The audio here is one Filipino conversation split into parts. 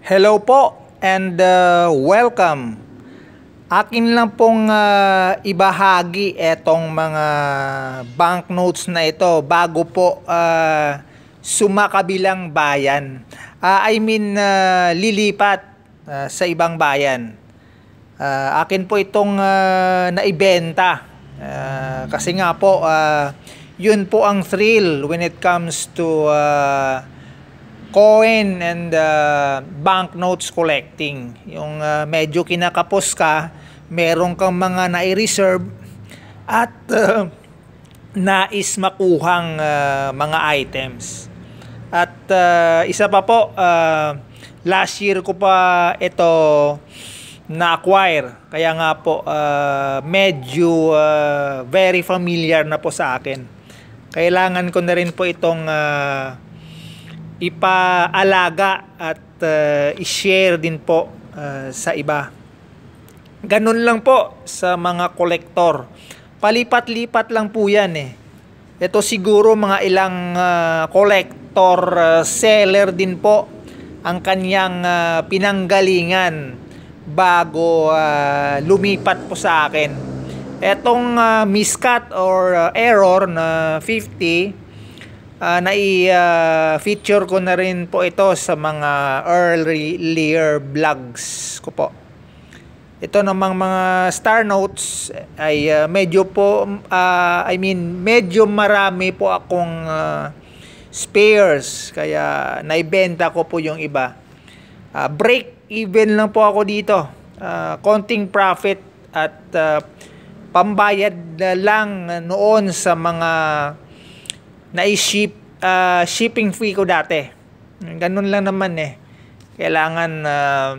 Hello po and uh, welcome. Akin lang pong uh, ibahagi etong mga banknotes na ito bago po uh, sumakabilang bayan. Uh, I mean uh, lilipat uh, sa ibang bayan. Uh, akin po itong uh, naibenta. Uh, kasi nga po uh, yun po ang thrill when it comes to uh, coin and uh, banknotes collecting. Yung uh, medyo kinakapos ka, meron kang mga na reserve at uh, nais makuhang uh, mga items. At uh, isa pa po, uh, last year ko pa ito na-acquire. Kaya nga po, uh, medyo uh, very familiar na po sa akin. Kailangan ko na rin po itong uh, ipaalaga at uh, i-share din po uh, sa iba. Ganun lang po sa mga kolektor. Palipat-lipat lang po yan eh. Ito siguro mga ilang uh, eh, collector uh, seller din po ang kanyang uh, pinanggalingan bago uh, lumipat po sa akin. Etong uh, miscut or uh, error na 50 uh, ah, nai-feature ah, uh, ko na rin po ito sa mga earlier vlogs ko po. Ito namang mga star notes ay uh, medyo po, uh, I mean, medyo marami po akong uh, spares. Kaya naibenta ko po yung iba. Uh, break even lang po ako dito. Uh, konting profit at uh, pambayad na lang noon sa mga na i-ship uh, shipping fee ko dati. Ganun lang naman eh. Kailangan uh,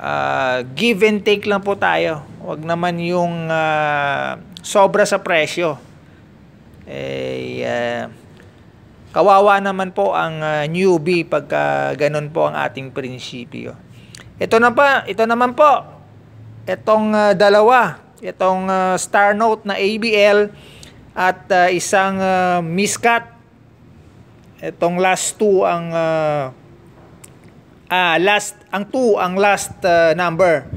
uh, give and take lang po tayo. Huwag naman yung uh, sobra sa presyo. Eh, uh, kawawa naman po ang uh, newbie pagka ganun po ang ating prinsipyo. Ito na pa, ito naman po. Itong uh, dalawa, itong uh, Star Note na ABL at uh, isang uh, miscut. Itong last two ang uh, ah, last ang two ang last uh, number.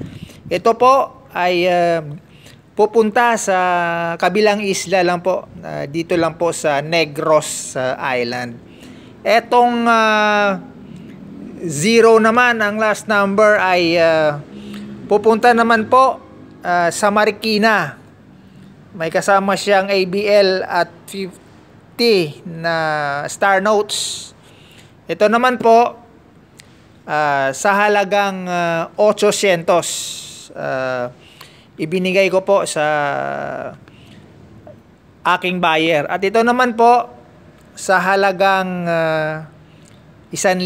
Ito po ay uh, pupunta sa kabilang isla lang po. Uh, dito lang po sa Negros uh, Island. Etong uh, zero naman ang last number ay uh, pupunta naman po uh, sa Marikina may kasama siyang ABL at 50 na Star Notes. Ito naman po uh, sa halagang uh, 800. Uh, ibinigay ko po sa aking buyer. At ito naman po sa halagang uh, ah, 1,000.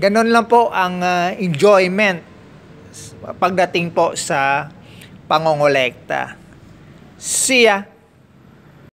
Ganon lang po ang uh, enjoyment pagdating po sa pangongolekta. See ya.